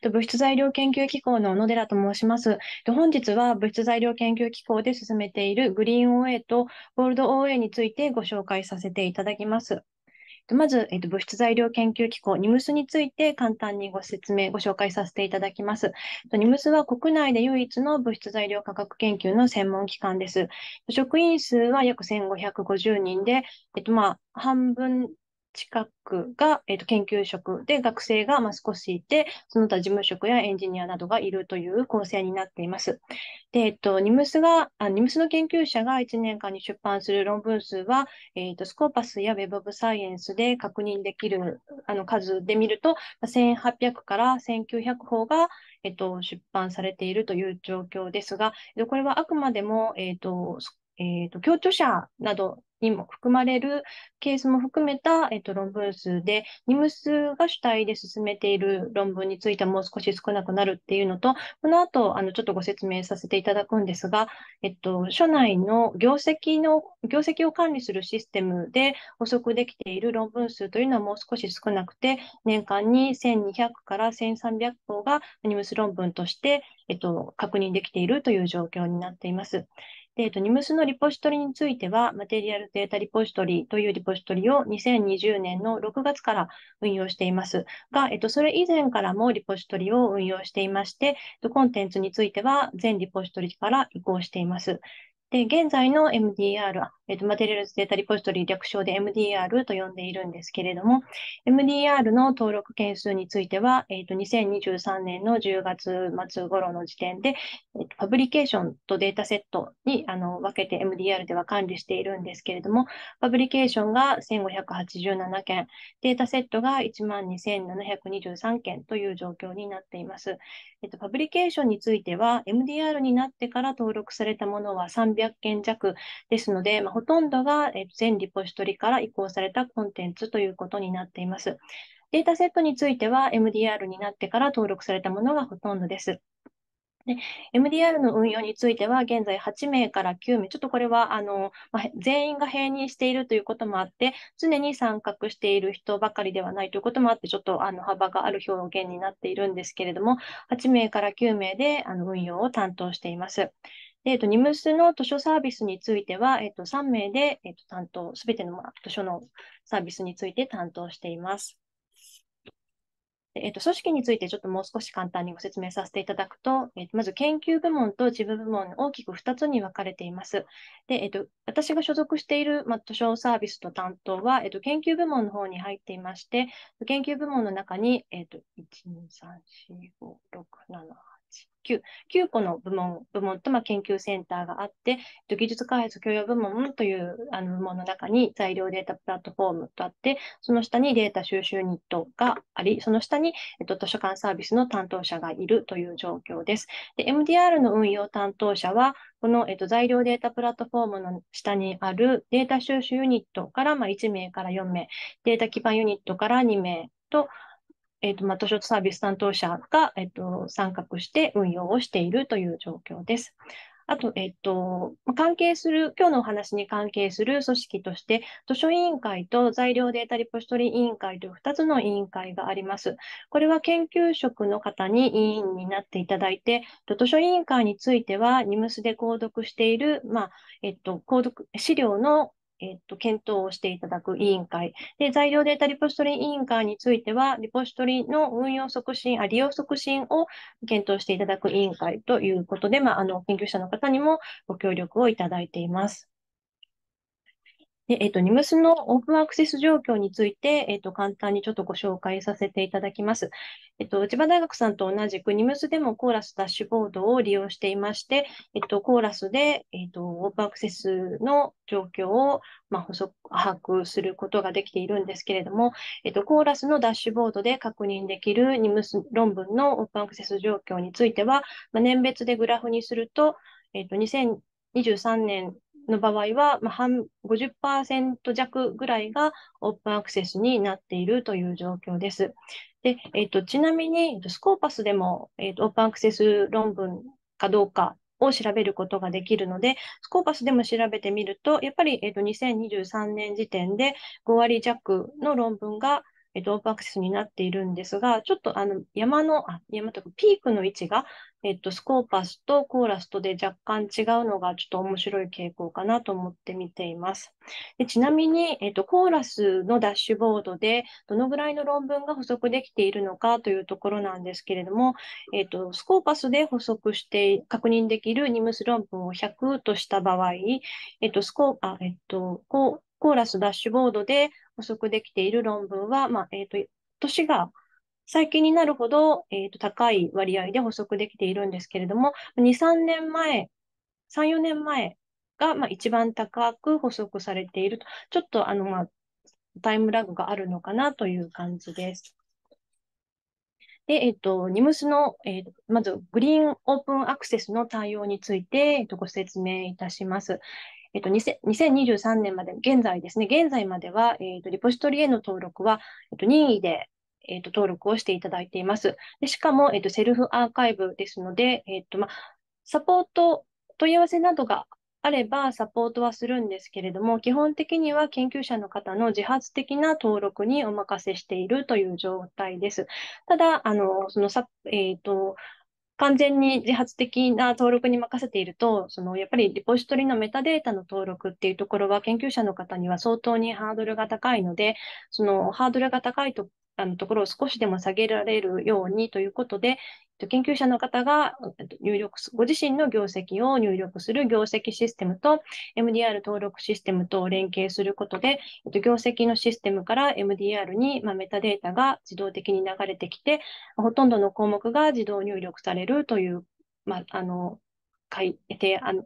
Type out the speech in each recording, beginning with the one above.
と、物質材料研究機構の小野寺と申します。本日は物質材料研究機構で進めているグリーン OA とゴールド OA についてご紹介させていただきます。まず、えっと、物質材料研究機構 NIMS について簡単にご説明、ご紹介させていただきます。NIMS は国内で唯一の物質材料価格研究の専門機関です。職員数は約1550人で、えっとまあ、半分近くが、えー、と研究職で、学生がまあ少しいて、その他事務職やエンジニアなどがいるという構成になっています。で、えっ、ー、と、ニムスが、あニムスの研究者が1年間に出版する論文数は、えー、と、スコーパスや Web オブサイエンスで確認できるあの数で見ると、1800から1900法が、えー、と、出版されているという状況ですが、これはあくまでも、えっ、と、え著ー、と、者などにも含まれるケースも含めた、えー、と、論文数で、NIMS が主体で進めている論文についてはもう少し少なくなるっていうのと、この後、あの、ちょっとご説明させていただくんですが、えと、所内の業績の、業績を管理するシステムで補足できている論文数というのはもう少し少なくて、年間に1200から1300個が NIMS 論文として、えと、確認できているという状況になっています。えっと、NIMS のリポジトリについては、マテリアルデータリポジトリというリポジトリを2020年の6月から運用していますが、えと、それ以前からもリポジトリを運用していまして、コンテンツについては全リポジトリから移行しています。で、現在の MDR、えー、と、マテリアルズデータリポジトリ略称で MDR と呼んでいるんですけれども、MDR の登録件数については、えー、と、2023年の10月末頃の時点で、えー、パブリケーションとデータセットにあの分けて MDR では管理しているんですけれども、パブリケーションが1587件、データセットが12,723件という状況になっています。えー、と、パブリケーションについては、MDR になってから登録されたものは300件弱ですので、まほとんどが全リポジトリから移行されたコンテンツということになっています。データセットについては MDR になってから登録されたものがほとんどです。で MDR の運用については、現在8名から9名、ちょっとこれはあの、まあ、全員が併任しているということもあって、常に参画している人ばかりではないということもあって、ちょっとあの幅がある表現になっているんですけれども、8名から9名であの運用を担当しています。で、えっと、ニムスの図書サービスについては、えっと、3名で、えっと、担当、すべての、まあ、図書のサービスについて担当しています。えっと、組織についてちょっともう少し簡単にご説明させていただくと、えっと、まず研究部門と事務部門、大きく2つに分かれています。でえっと、私が所属している、まあ、図書サービスと担当は、えっと、研究部門の方に入っていまして、研究部門の中に、えっと、1、2、3、4、5、6、7、9, 9個の部門部門と、まあ、研究センターがあって、技術開発共有部門というあの部門の中に材料データプラットフォームとあって、その下にデータ収集ニットがあり、その下に、えっと、図書館サービスの担当者がいるという状況です。で MDR の運用担当者は、この、えっと、材料データプラットフォームの下にあるデータ収集ユニットから、まあ、1名から4名、データ基盤ユニットから2名と、えっ、ー、と、まあ、図書サービス担当者が、えっ、ー、と、参画して運用をしているという状況です。あと、えっと、関係する、今日のお話に関係する組織として、図書委員会と材料データリポジトリ委員会という2つの委員会があります。これは研究職の方に委員になっていただいて、図書委員会については、ニムスで購読している、まあ、えっと、購読、資料のえっと、検討をしていただく委員会。で、材料データリポジトリ委員会については、リポジトリの運用促進、あ利用促進を検討していただく委員会ということで、まあ、あの、研究者の方にもご協力をいただいています。で、えっと、NIMS のオープンアクセス状況について、えっと、簡単にちょっとご紹介させていただきます。えっと、千葉大学さんと同じく NIMS でもコーラスダッシュボードを利用していまして、えっと、コーラスで、えっと、オープンアクセスの状況を、まあ、補足、把握することができているんですけれども、えっと、コーラスのダッシュボードで確認できる NIMS 論文のオープンアクセス状況については、まあ、年別でグラフにすると、えっと、2023年の場合は、まあ、50%弱ぐらいがオープンアクセスになっているという状況です。でえーと、ちなみに、スコーパスでも、えーと、オープンアクセス論文かどうかを調べることができるので、スコーパスでも調べてみると、やっぱり、えーと、と2023年時点で5割弱の論文がえっと、オープンアクセスになっているんですが、ちょっとあの山の、あ山というかピークの位置が、えっと、スコーパスとコーラスとで若干違うのがちょっと面白い傾向かなと思って見ています。でちなみに、えっと、コーラスのダッシュボードでどのぐらいの論文が補足できているのかというところなんですけれども、えっと、スコーパスで補足して確認できるニムス論文を100とした場合、えっとスコあえっと、コーラスダッシュボードで補足できている論文は、まあ、えっ、と、年が最近になるほど、えー、と高い割合で補足できているんですけれども、2、3年前、3、4年前が、まあ、一番高く補足されていると、ちょっとあの、まあ、タイムラグがあるのかなという感じです。で、えっ、ー、と、ニムスの、えー、まず、グリーンオープンアクセスの対応について、えー、とご説明いたします。えっと、2023年まで、現在ですね、現在までは、えっと、リポジトリへの登録は、えっと、任意で、えっと、登録をしていただいています。でしかも、えっと、セルフアーカイブですので、えっと、ま、サポート、問い合わせなどがあればサポートはするんですけれども、基本的には研究者の方の自発的な登録にお任せしているという状態です。ただ、あの、そのえっ、ー、と、完全に自発的な登録に任せていると、そのやっぱりリポジトリのメタデータの登録っていうところは研究者の方には相当にハードルが高いので、そのハードルが高いとあのところを少しでも下げられるようにということで、研究者の方が入力ご自身の業績を入力する業績システムと MDR 登録システムと連携することで、業績のシステムから MDR にメタデータが自動的に流れてきて、ほとんどの項目が自動入力されるという、まあ、あの提案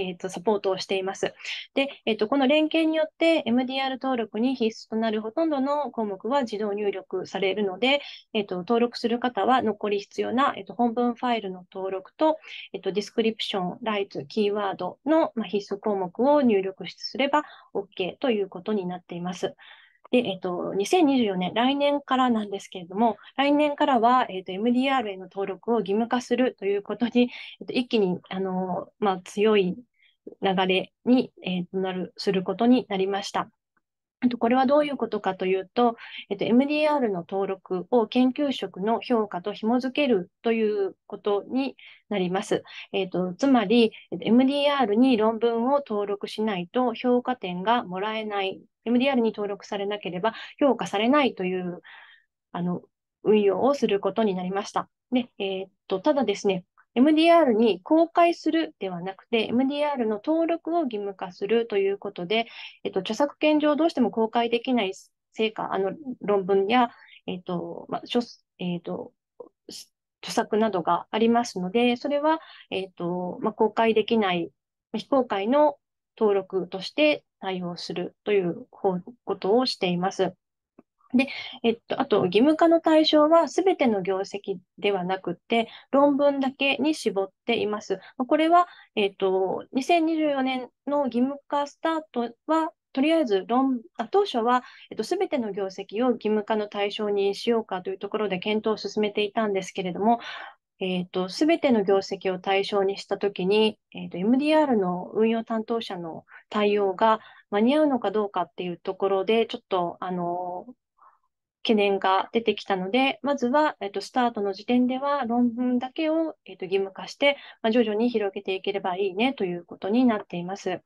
えーと、サポートをしています。で、えーと、この連携によって MDR 登録に必須となるほとんどの項目は自動入力されるので、えーと、と登録する方は残り必要な、えー、と本文ファイルの登録と,、えー、とディスクリプション、ライツ、キーワードの、まあ、必須項目を入力すれば OK ということになっています。で、えっと、2024年、来年からなんですけれども、来年からは、えっと、MDR への登録を義務化するということに、えっと、一気に、あの、まあ、強い流れに、えっと、なる、することになりました。これはどういうことかというと、えっと、MDR の登録を研究職の評価と紐付けるということになります。えっと、つまり、MDR に論文を登録しないと評価点がもらえない MDR に登録されなければ評価されないというあの運用をすることになりました。でえー、っとただですね、MDR に公開するではなくて、MDR の登録を義務化するということで、えっと、著作権上どうしても公開できない成果、あの論文や、えっとまあえっと、著作などがありますので、それは、えっとまあ、公開できない、非公開の登録として対応するということをしています。で、えっと、あと、義務化の対象はすべての業績ではなくて、論文だけに絞っています。これは、えっと、2024年の義務化スタートは、とりあえず論当初は、えっと、全ての業績を義務化の対象にしようかというところで検討を進めていたんですけれども、えっ、と、すべての業績を対象にしたときに、えっ、ー、と、MDR の運用担当者の対応が間に合うのかどうかっていうところで、ちょっと、あの、懸念が出てきたので、まずは、えっ、ー、と、スタートの時点では論文だけを、えっ、ー、と、義務化して、まあ、徐々に広げていければいいねということになっています。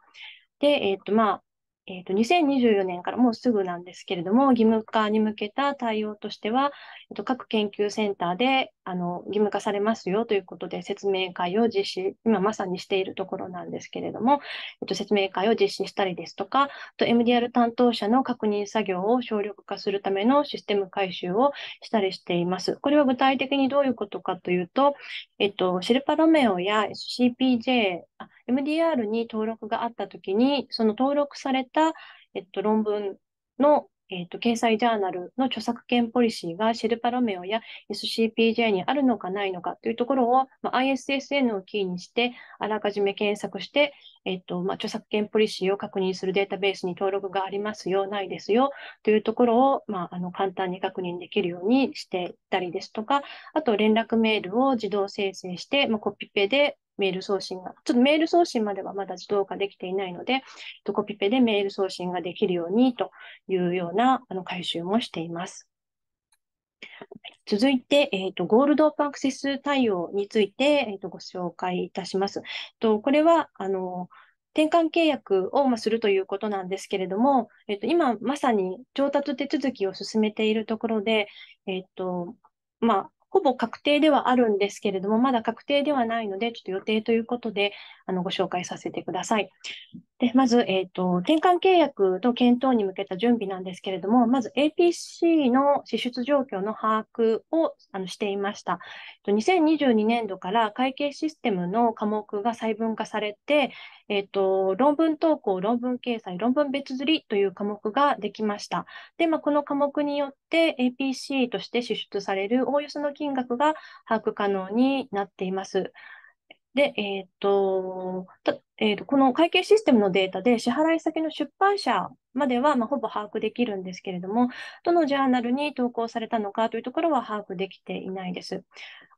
で、えっ、と、まあ、えっ、ー、と、2024年からもうすぐなんですけれども、義務化に向けた対応としては、えっと、各研究センターであの義務化されますよということで、説明会を実施、今まさにしているところなんですけれども、えっと、説明会を実施したりですとか、と MDR 担当者の確認作業を省力化するためのシステム改修をしたりしています。これは具体的にどういうことかというと、えっと、シルパロメオや CPJ、MDR に登録があったときに、その登録されたた、えっと、論文の、えっと、掲載ジャーナルの著作権ポリシーがシェルパロメオや SCPJ にあるのかないのかというところを、まあ、ISSN をキーにして、あらかじめ検索して、えっとまあ、著作権ポリシーを確認するデータベースに登録がありますよ、ないですよというところを、まあ、あの簡単に確認できるようにしていたりですとか、あと連絡メールを自動生成して、まあ、コピペでメール送信が、ちょっとメール送信まではまだ自動化できていないので、コピペでメール送信ができるようにというようなあの回収もしています。続いて、えーと、ゴールドオープンアクセス対応について、えーと、ご紹介いたします。とこれはあの転換契約を、まあ、するということなんですけれども、えーと、と今まさに調達手続きを進めているところで、えーとまあ、ほぼ確定ではあるんですけれども、まだ確定ではないので、ちょっと予定ということで、あのご紹介させてください。でまず、えーと、転換契約と検討に向けた準備なんですけれども、まず APC の支出状況の把握をあのしていました。2022年度から会計システムの科目が細分化されて、えーと、論文投稿、論文掲載、論文別釣りという科目ができました。で、まあ、この科目によって APC として支出されるおおよその金額が把握可能になっています。で、えっ、ー、と、えーと、この会計システムのデータで支払い先の出版社までは、まあ、ほぼ把握できるんですけれども、どのジャーナルに投稿されたのかというところは把握できていないです。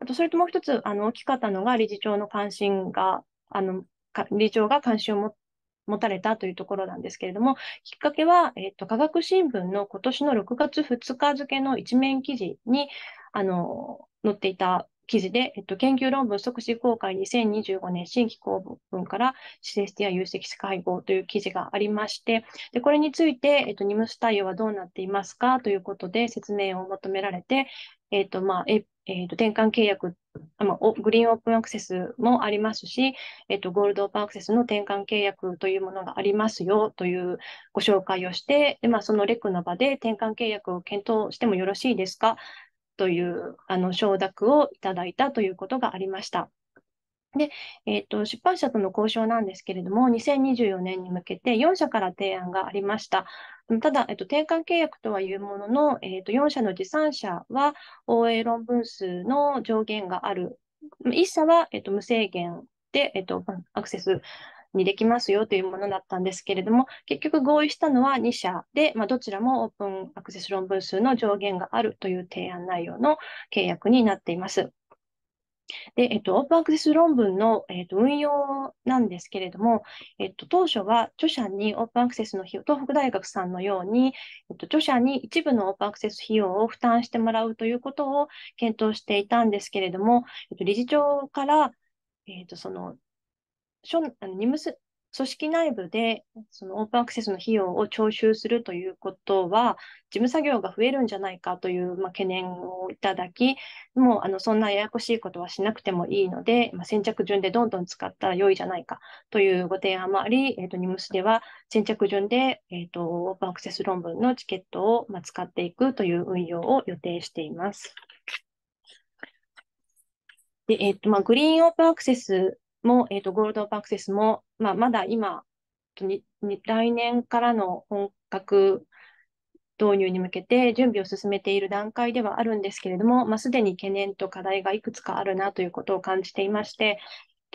あと、それともう一つあの大きかったのが、理事長の関心が、あの理事長が関心を持たれたというところなんですけれども、きっかけは、えっと、と科学新聞の今年の6月2日付の一面記事にあの載っていた記事で、えっと、研究論文即時公開2025年新規公文からシ設スティア有識者会合という記事がありまして、でこれについて、えっと、ニムス対応はどうなっていますかということで説明を求められて、えっとまあええっと、転換契約、まあ、グリーンオープンアクセスもありますし、えっと、ゴールドオープンアクセスの転換契約というものがありますよというご紹介をして、でまあ、そのレクの場で転換契約を検討してもよろしいですかという、あの、承諾をいただいたということがありました。で、えっ、ー、と、出版社との交渉なんですけれども、2024年に向けて4社から提案がありました。ただ、えっ、ー、と、転換契約とはいうものの、えっ、ー、と、4社のうち3社は、応援論文数の上限がある。1社は、えっと、無制限で、えっと、アクセスにできますよというものだったんですけれども、結局合意したのは2社で、まあ、どちらもオープンアクセス論文数の上限があるという提案内容の契約になっています。で、えっと、オープンアクセス論文の、えっと、運用なんですけれども、えっと、当初は著者にオープンアクセスの費用、東北大学さんのように、えっと、著者に一部のオープンアクセス費用を負担してもらうということを検討していたんですけれども、えっと、理事長から、えっと、その所あのニムス、組織内部でそのオープンアクセスの費用を徴収するということは、事務作業が増えるんじゃないかという、まあ、懸念をいただき、もうあのそんなややこしいことはしなくてもいいので、まあ、先着順でどんどん使ったら良いじゃないかというご提案もあり、えーと、ニ NIMS では先着順で、えーと、とオープンアクセス論文のチケットを、まあ、使っていくという運用を予定しています。でえーとまあ、グリーンオープンアクセスも、えっ、ー、と、ゴールドアクセスも、まあ、まだ今、来年からの本格導入に向けて準備を進めている段階ではあるんですけれども、まあ、すでに懸念と課題がいくつかあるなということを感じていまして、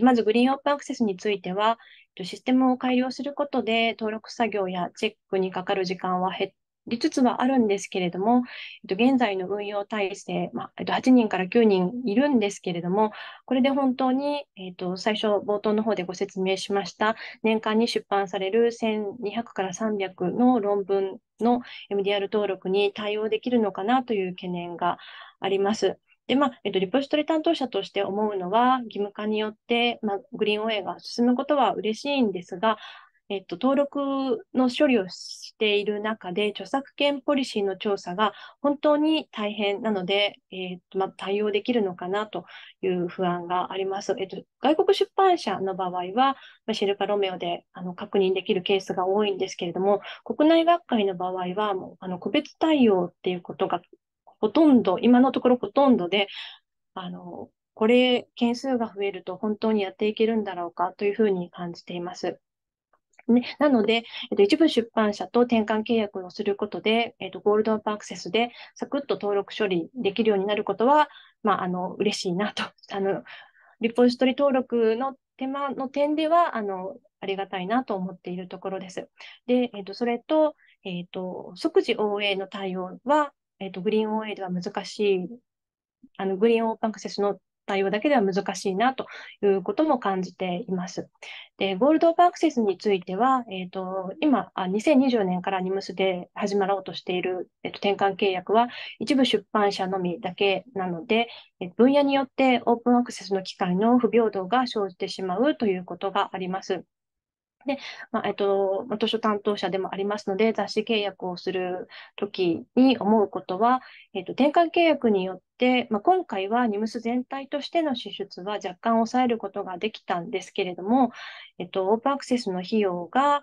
まずグリーンオープンアクセスについては、システムを改良することで登録作業やチェックにかかる時間は減っりつはあるんですけれども、現在の運用体制、まあ8人から9人いるんですけれども、これで本当に、えと、最初、冒頭の方でご説明しました、年間に出版される1200から300の論文の MDR 登録に対応できるのかなという懸念があります。で、まあ、えっと、リポジトリ担当者として思うのは、義務化によって、まあ、グリーンオェイが進むことは嬉しいんですが、えっと、登録の処理をしている中で、著作権ポリシーの調査が本当に大変なので、えっとま対応できるのかなという不安があります。えっと、外国出版社の場合は、シルカロメオであの確認できるケースが多いんですけれども、国内学会の場合はもうあの個別対応っていうことがほとんど、今のところほとんどで、あのこれ、件数が増えると本当にやっていけるんだろうかというふうに感じています。ね、なので、えっと、一部出版社と転換契約をすることで、えっと、ゴールドアクセスでサクッと登録処理できるようになることは、まあ、あの嬉しいなと あの、リポジトリ登録の手間の点ではあのありがたいなと思っているところです。で、えっと、それと,、えっと、即時 OA の対応は、えっと、グリーン OA では難しいあのグリーンオープンアクセスの対応だけでは難しいなということも感じています。で、ゴールドブークセスについては、えっ、ー、と、今、2024年からニムスで始まろうとしている、えーと、と転換契約は一部出版社のみだけなので、えー、分野によってオープンアクセスの機会の不平等が生じてしまうということがあります。で、まあ、えっと、図書担当者でもありますので、雑誌契約をするときに思うことは、えっと、転換契約によって、まあ、今回はニムス全体としての支出は若干抑えることができたんですけれども、えっと、オープンアクセスの費用が、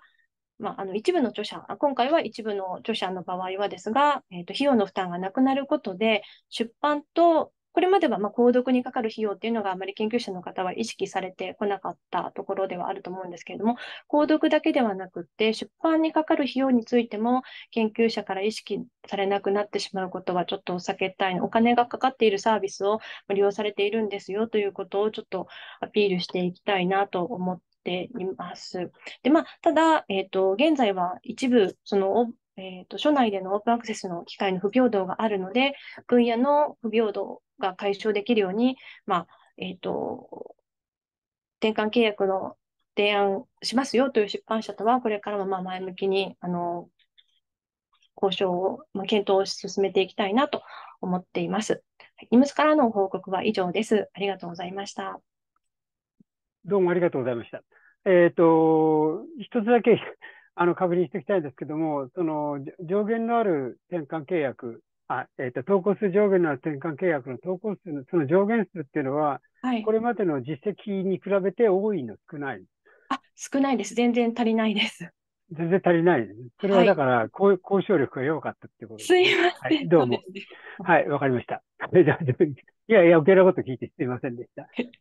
まあ、あの一部の著者、今回は一部の著者の場合はですが、えっと、費用の負担がなくなることで、出版とこれまではまあ購読にかかる費用っていうのがあまり研究者の方は意識されてこなかったところではあると思うんですけれども、購読だけではなくて、出版にかかる費用についても研究者から意識されなくなってしまうことはちょっと避けたい、お金がかかっているサービスを利用されているんですよということをちょっとアピールしていきたいなと思ってています。で、まあ、ただ、えっ、ー、と、現在は一部、その、えっ、ー、と、署内でのオープンアクセスの機会の不平等があるので、分野の不平等が解消できるように、まあ、えっ、ー、と、転換契約の提案しますよという出版社とは、これからもまあ前向きに、あの、交渉を、まあ、検討を進めていきたいなと思っています。ニムスからの報告は以上です。ありがとうございました。どうもありがとうございました。えっ、ー、と、一つだけあの、確認していきたいんですけども、その、上限のある転換契約、あ、えっ、ー、と、投稿数上限のある転換契約の投稿数の、その上限数っていうのは、はい、これまでの実績に比べて多いの少ないあ、少ないです。全然足りないです。全然足りない。それはだから、交、はい、交渉力が弱かったってことです。すいません。はい、どうも。はい、わかりました。いやいや、余計なこと聞いてすいませんでした。